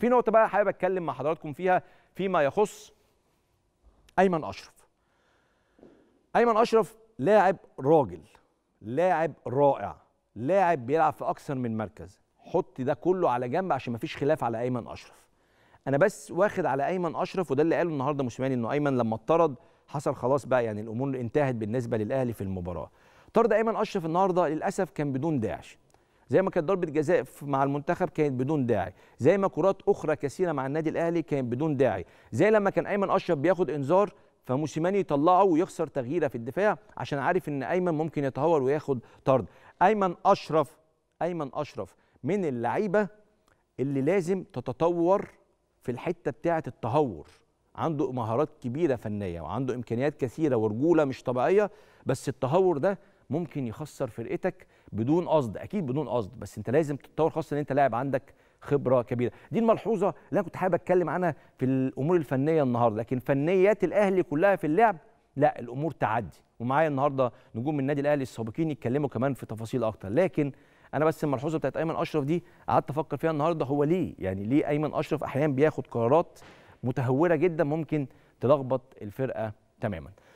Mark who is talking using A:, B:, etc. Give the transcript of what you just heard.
A: في نقطه بقى حابب اتكلم مع حضراتكم فيها فيما يخص ايمن اشرف ايمن اشرف لاعب راجل لاعب رائع لاعب بيلعب في اكثر من مركز حط ده كله على جنب عشان مفيش خلاف على ايمن اشرف انا بس واخد على ايمن اشرف وده اللي قاله النهارده موسيماني انه ايمن لما اطرد حصل خلاص بقى يعني الامور انتهت بالنسبه للاهلي في المباراه طرد ايمن اشرف النهارده للاسف كان بدون داعش زي ما كانت ضربه جزاء مع المنتخب كانت بدون داعي زي ما كرات اخرى كثيره مع النادي الاهلي كانت بدون داعي زي لما كان ايمن اشرف بياخد انذار فموسيماني يطلعه ويخسر تغييره في الدفاع عشان عارف ان ايمن ممكن يتهور وياخد طرد ايمن اشرف ايمن اشرف من اللعيبه اللي لازم تتطور في الحته بتاعه التهور عنده مهارات كبيره فنيه وعنده امكانيات كثيره ورجوله مش طبيعيه بس التهور ده ممكن يخسر فرقتك بدون قصد اكيد بدون قصد بس انت لازم تتطور خاصه ان انت لاعب عندك خبره كبيره دي الملحوظه اللي انا كنت حابب اتكلم عنها في الامور الفنيه النهارده لكن فنيات الاهلي كلها في اللعب لا الامور تعدي ومعايا النهارده نجوم النادي الاهلي السابقين يتكلموا كمان في تفاصيل اكتر لكن انا بس الملحوظه بتاعت ايمن اشرف دي قعدت افكر فيها النهارده هو ليه يعني ليه ايمن اشرف احيانا بياخد قرارات متهوره جدا ممكن تلخبط الفرقه تماما